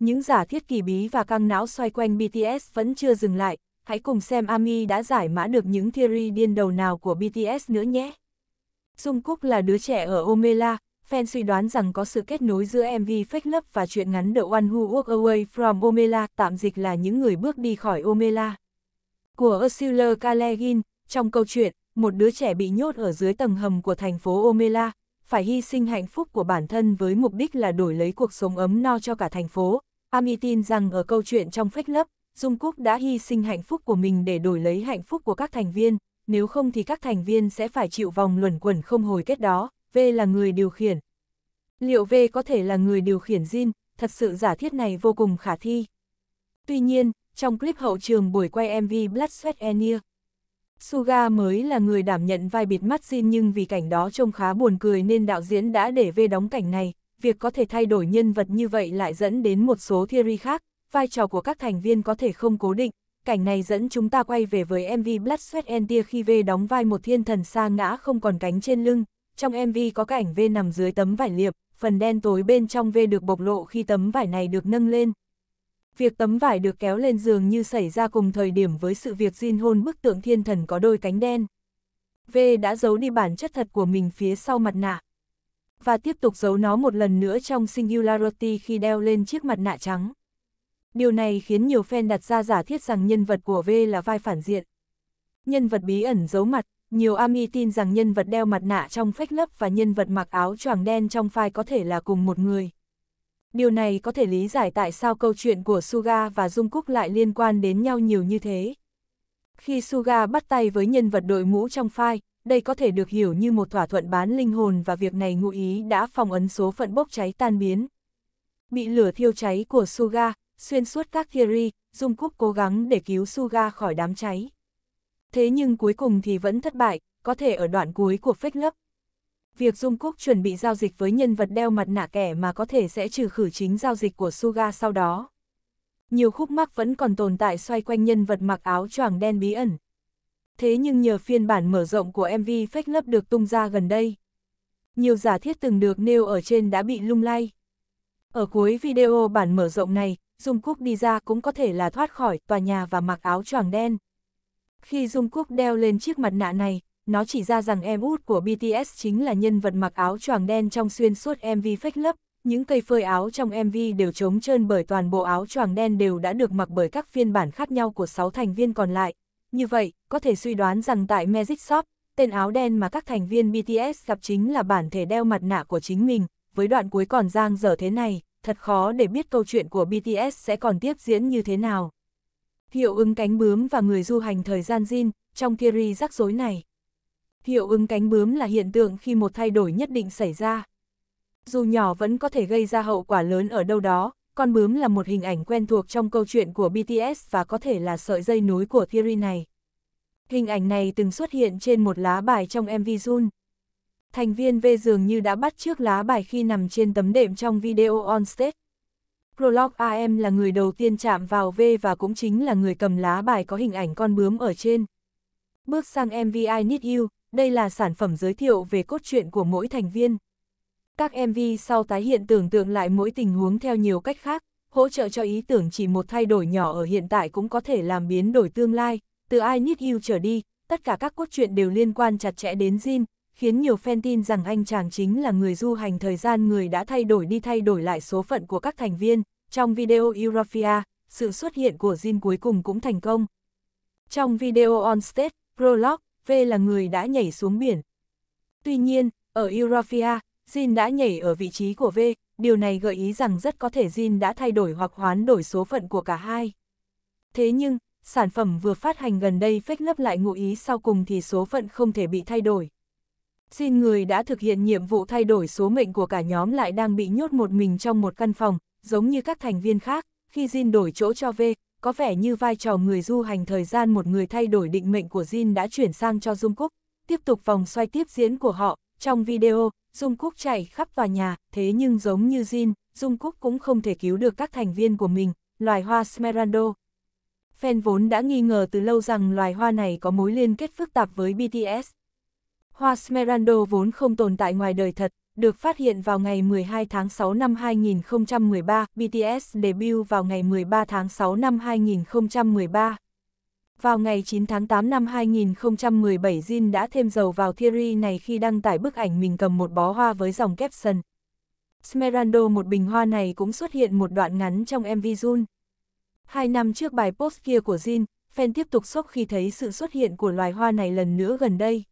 những giả thiết kỳ bí và căng não xoay quanh BTS vẫn chưa dừng lại, hãy cùng xem ARMY đã giải mã được những theory điên đầu nào của BTS nữa nhé. Jungkook là đứa trẻ ở Omela, fan suy đoán rằng có sự kết nối giữa MV Fake Love và truyện ngắn The One Who Walk Away From Omela, tạm dịch là những người bước đi khỏi Omela. Của Ursula Kalegin, trong câu chuyện, một đứa trẻ bị nhốt ở dưới tầng hầm của thành phố Omela, phải hy sinh hạnh phúc của bản thân với mục đích là đổi lấy cuộc sống ấm no cho cả thành phố, Ami tin rằng ở câu chuyện trong phách lấp, Dung Cúc đã hy sinh hạnh phúc của mình để đổi lấy hạnh phúc của các thành viên, nếu không thì các thành viên sẽ phải chịu vòng luẩn quẩn không hồi kết đó, V là người điều khiển. Liệu V có thể là người điều khiển Jin, thật sự giả thiết này vô cùng khả thi. Tuy nhiên, trong clip hậu trường buổi quay MV Blood Sweat Enia, Suga mới là người đảm nhận vai bịt mắt Jin nhưng vì cảnh đó trông khá buồn cười nên đạo diễn đã để V đóng cảnh này, việc có thể thay đổi nhân vật như vậy lại dẫn đến một số theory khác, vai trò của các thành viên có thể không cố định. Cảnh này dẫn chúng ta quay về với MV Blood, Sweat and Tear khi V đóng vai một thiên thần xa ngã không còn cánh trên lưng. Trong MV có cảnh V nằm dưới tấm vải liệp, phần đen tối bên trong V được bộc lộ khi tấm vải này được nâng lên. Việc tấm vải được kéo lên giường như xảy ra cùng thời điểm với sự việc Jin hôn bức tượng thiên thần có đôi cánh đen. V đã giấu đi bản chất thật của mình phía sau mặt nạ, và tiếp tục giấu nó một lần nữa trong Singularity khi đeo lên chiếc mặt nạ trắng. Điều này khiến nhiều fan đặt ra giả thiết rằng nhân vật của V là vai phản diện. Nhân vật bí ẩn giấu mặt, nhiều AMI tin rằng nhân vật đeo mặt nạ trong phách lấp và nhân vật mặc áo choàng đen trong file có thể là cùng một người. Điều này có thể lý giải tại sao câu chuyện của Suga và Jungkook lại liên quan đến nhau nhiều như thế. Khi Suga bắt tay với nhân vật đội mũ trong file, đây có thể được hiểu như một thỏa thuận bán linh hồn và việc này ngụ ý đã phòng ấn số phận bốc cháy tan biến. Bị lửa thiêu cháy của Suga, xuyên suốt các theory, Dung Cúc cố gắng để cứu Suga khỏi đám cháy. Thế nhưng cuối cùng thì vẫn thất bại, có thể ở đoạn cuối của phách lấp. Việc Dung Cúc chuẩn bị giao dịch với nhân vật đeo mặt nạ kẻ mà có thể sẽ trừ khử chính giao dịch của Suga sau đó. Nhiều khúc mắc vẫn còn tồn tại xoay quanh nhân vật mặc áo choàng đen bí ẩn, thế nhưng nhờ phiên bản mở rộng của MV Fake Love được tung ra gần đây. Nhiều giả thiết từng được nêu ở trên đã bị lung lay. Ở cuối video bản mở rộng này, Jungkook đi ra cũng có thể là thoát khỏi tòa nhà và mặc áo choàng đen. Khi Jungkook đeo lên chiếc mặt nạ này, nó chỉ ra rằng em út của BTS chính là nhân vật mặc áo choàng đen trong xuyên suốt MV Fake Love. Những cây phơi áo trong MV đều trống trơn bởi toàn bộ áo choàng đen đều đã được mặc bởi các phiên bản khác nhau của 6 thành viên còn lại, như vậy, có thể suy đoán rằng tại Magic Shop, tên áo đen mà các thành viên BTS gặp chính là bản thể đeo mặt nạ của chính mình, với đoạn cuối còn giang dở thế này, thật khó để biết câu chuyện của BTS sẽ còn tiếp diễn như thế nào. Hiệu ứng cánh bướm và người du hành thời gian Jin, trong theory rắc rối này. Hiệu ứng cánh bướm là hiện tượng khi một thay đổi nhất định xảy ra. Dù nhỏ vẫn có thể gây ra hậu quả lớn ở đâu đó, con bướm là một hình ảnh quen thuộc trong câu chuyện của BTS và có thể là sợi dây nối của Theory này. Hình ảnh này từng xuất hiện trên một lá bài trong MV Jun. Thành viên V dường như đã bắt trước lá bài khi nằm trên tấm đệm trong video on stage. Prolog AM là người đầu tiên chạm vào V và cũng chính là người cầm lá bài có hình ảnh con bướm ở trên. Bước sang MV I Need You, đây là sản phẩm giới thiệu về cốt truyện của mỗi thành viên. Các MV sau tái hiện tưởng tượng lại mỗi tình huống theo nhiều cách khác, hỗ trợ cho ý tưởng chỉ một thay đổi nhỏ ở hiện tại cũng có thể làm biến đổi tương lai. Từ I Need You trở đi, tất cả các cốt truyện đều liên quan chặt chẽ đến Jin, khiến nhiều fan tin rằng anh chàng chính là người du hành thời gian người đã thay đổi đi thay đổi lại số phận của các thành viên. Trong video Eurafia, sự xuất hiện của Jin cuối cùng cũng thành công. Trong video On Stage, Prologue, V là người đã nhảy xuống biển. Tuy nhiên, ở Eurafia, Jin đã nhảy ở vị trí của V, điều này gợi ý rằng rất có thể Jin đã thay đổi hoặc hoán đổi số phận của cả hai. Thế nhưng, sản phẩm vừa phát hành gần đây phách lấp lại ngụ ý sau cùng thì số phận không thể bị thay đổi. Jin người đã thực hiện nhiệm vụ thay đổi số mệnh của cả nhóm lại đang bị nhốt một mình trong một căn phòng, giống như các thành viên khác, khi Jin đổi chỗ cho V, có vẻ như vai trò người du hành thời gian một người thay đổi định mệnh của Jin đã chuyển sang cho Dung Cúc. Tiếp tục vòng xoay tiếp diễn của họ, trong video, Dung Cúc chạy khắp tòa nhà, thế nhưng giống như Jin, Dung Cúc cũng không thể cứu được các thành viên của mình, loài hoa Smeraldo. Fan vốn đã nghi ngờ từ lâu rằng loài hoa này có mối liên kết phức tạp với BTS. Hoa Smeraldo vốn không tồn tại ngoài đời thật, được phát hiện vào ngày 12 tháng 6 năm 2013, BTS debut vào ngày 13 tháng 6 năm 2013. Vào ngày 9 tháng 8 năm 2017 Jin đã thêm dầu vào theory này khi đăng tải bức ảnh mình cầm một bó hoa với dòng caption. Smeraldo một bình hoa này cũng xuất hiện một đoạn ngắn trong MV Jun. Hai năm trước bài post kia của Jin, fan tiếp tục sốc khi thấy sự xuất hiện của loài hoa này lần nữa gần đây.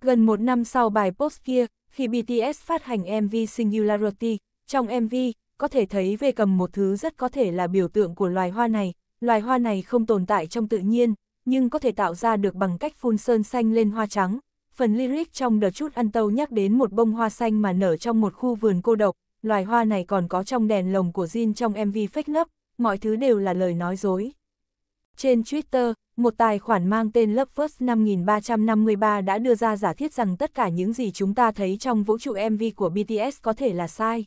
Gần một năm sau bài post kia, khi BTS phát hành MV Singularity, trong MV, có thể thấy về cầm một thứ rất có thể là biểu tượng của loài hoa này, Loài hoa này không tồn tại trong tự nhiên, nhưng có thể tạo ra được bằng cách phun sơn xanh lên hoa trắng. Phần lyric trong The Chút Ăn Tâu nhắc đến một bông hoa xanh mà nở trong một khu vườn cô độc, loài hoa này còn có trong đèn lồng của Jin trong MV Fake Love, mọi thứ đều là lời nói dối. Trên Twitter, một tài khoản mang tên Lovefirst 5353 đã đưa ra giả thiết rằng tất cả những gì chúng ta thấy trong vũ trụ MV của BTS có thể là sai.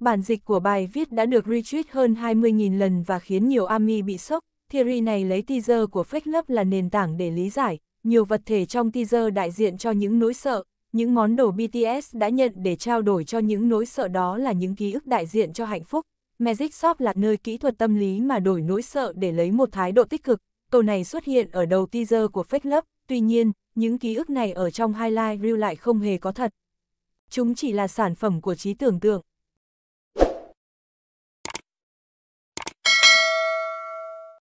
Bản dịch của bài viết đã được retweet hơn 20.000 lần và khiến nhiều AMI bị sốc. Theory này lấy teaser của fake love là nền tảng để lý giải. Nhiều vật thể trong teaser đại diện cho những nỗi sợ. Những món đồ BTS đã nhận để trao đổi cho những nỗi sợ đó là những ký ức đại diện cho hạnh phúc. Magic Shop là nơi kỹ thuật tâm lý mà đổi nỗi sợ để lấy một thái độ tích cực. Câu này xuất hiện ở đầu teaser của fake love. Tuy nhiên, những ký ức này ở trong highlight reel lại không hề có thật. Chúng chỉ là sản phẩm của trí tưởng tượng.